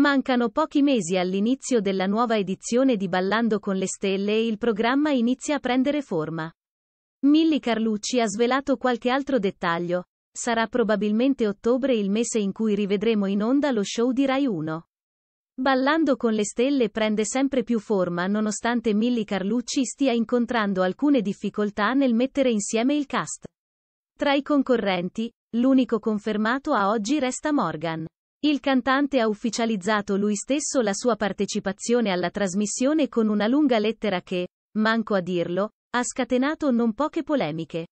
Mancano pochi mesi all'inizio della nuova edizione di Ballando con le stelle e il programma inizia a prendere forma. Milly Carlucci ha svelato qualche altro dettaglio. Sarà probabilmente ottobre il mese in cui rivedremo in onda lo show di Rai 1. Ballando con le stelle prende sempre più forma nonostante Milly Carlucci stia incontrando alcune difficoltà nel mettere insieme il cast. Tra i concorrenti, l'unico confermato a oggi resta Morgan. Il cantante ha ufficializzato lui stesso la sua partecipazione alla trasmissione con una lunga lettera che, manco a dirlo, ha scatenato non poche polemiche.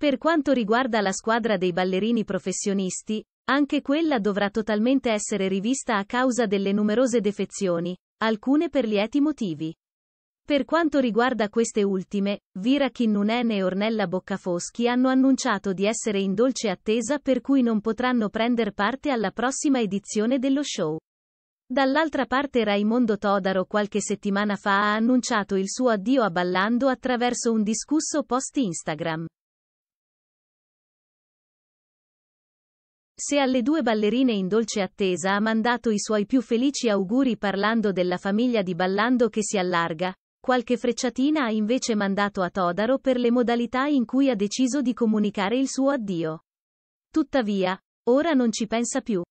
Per quanto riguarda la squadra dei ballerini professionisti, anche quella dovrà totalmente essere rivista a causa delle numerose defezioni, alcune per lieti motivi. Per quanto riguarda queste ultime, Vira Kinnunen e Ornella Boccafoschi hanno annunciato di essere in dolce attesa per cui non potranno prendere parte alla prossima edizione dello show. Dall'altra parte Raimondo Todaro qualche settimana fa ha annunciato il suo addio a Ballando attraverso un discusso post Instagram. Se alle due ballerine in dolce attesa ha mandato i suoi più felici auguri parlando della famiglia di Ballando che si allarga, Qualche frecciatina ha invece mandato a Todaro per le modalità in cui ha deciso di comunicare il suo addio. Tuttavia, ora non ci pensa più.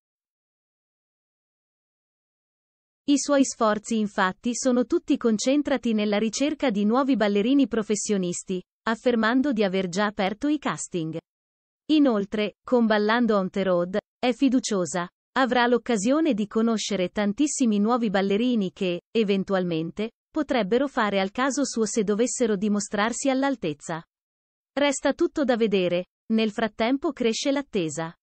I suoi sforzi infatti sono tutti concentrati nella ricerca di nuovi ballerini professionisti, affermando di aver già aperto i casting. Inoltre, con Ballando on the Road, è fiduciosa. Avrà l'occasione di conoscere tantissimi nuovi ballerini che, eventualmente, potrebbero fare al caso suo se dovessero dimostrarsi all'altezza. Resta tutto da vedere, nel frattempo cresce l'attesa.